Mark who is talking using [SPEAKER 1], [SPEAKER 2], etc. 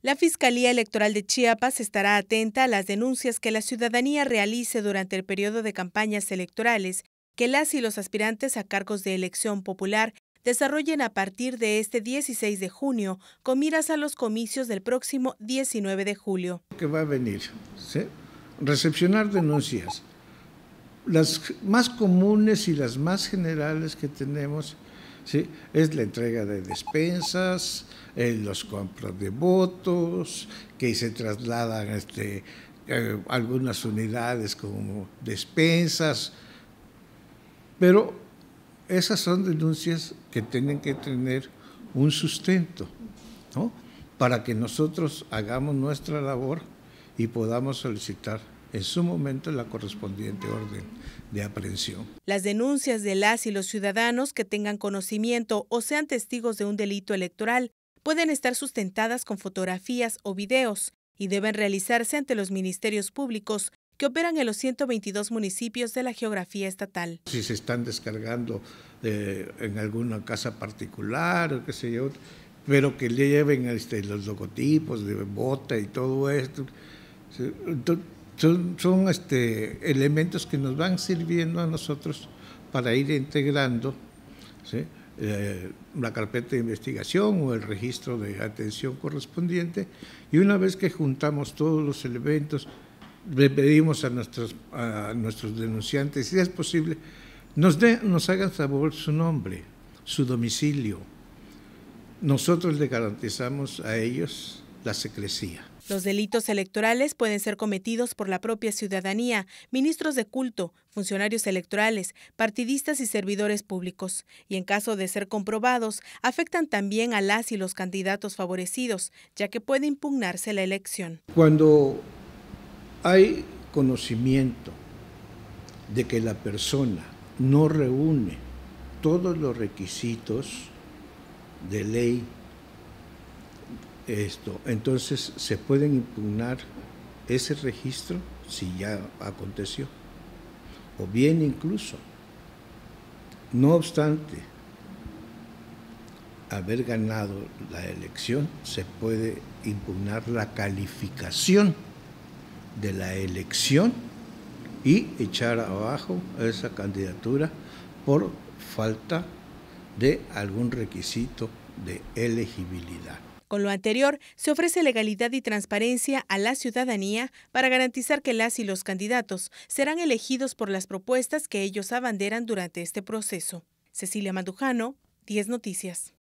[SPEAKER 1] La Fiscalía Electoral de Chiapas estará atenta a las denuncias que la ciudadanía realice durante el periodo de campañas electorales que las y los aspirantes a cargos de elección popular desarrollen a partir de este 16 de junio con miras a los comicios del próximo 19 de julio.
[SPEAKER 2] Que va a venir, recepcionar denuncias, las más comunes y las más generales que tenemos es la entrega de despensas, eh, los compras de votos, que se trasladan este, eh, algunas unidades como despensas, pero esas son denuncias que tienen que tener un sustento, Para que nosotros hagamos nuestra labor y podamos solicitar en su momento la correspondiente orden de aprehensión.
[SPEAKER 1] Las denuncias de las y los ciudadanos que tengan conocimiento o sean testigos de un delito electoral pueden estar sustentadas con fotografías o videos y deben realizarse ante los ministerios públicos que operan en los 122 municipios de la geografía estatal.
[SPEAKER 2] Si se están descargando eh, en alguna casa particular o qué sé yo, pero que le lleven este, los logotipos de bota y todo esto. Entonces, son, este, elementos que nos van sirviendo a nosotros para ir integrando eh, la carpeta de investigación o el registro de atención correspondiente y una vez que juntamos todos los elementos, le pedimos a nuestros, a nuestros denunciantes, si es posible, nos, nos hagan favor su nombre, su domicilio. Nosotros le garantizamos a ellos secrecía.
[SPEAKER 1] Los delitos electorales pueden ser cometidos por la propia ciudadanía, ministros de culto, funcionarios electorales, partidistas y servidores públicos, y en caso de ser comprobados, afectan también a las y los candidatos favorecidos, ya que puede impugnarse la elección.
[SPEAKER 2] Cuando hay conocimiento de que la persona no reúne todos los requisitos de ley esto, entonces, ¿se pueden impugnar ese registro si ya aconteció? O bien incluso, no obstante haber ganado la elección, se puede impugnar la calificación de la elección y echar abajo esa candidatura por falta de algún requisito de elegibilidad.
[SPEAKER 1] Con lo anterior, se ofrece legalidad y transparencia a la ciudadanía para garantizar que las y los candidatos serán elegidos por las propuestas que ellos abanderan durante este proceso. Cecilia Mandujano, 10 Noticias.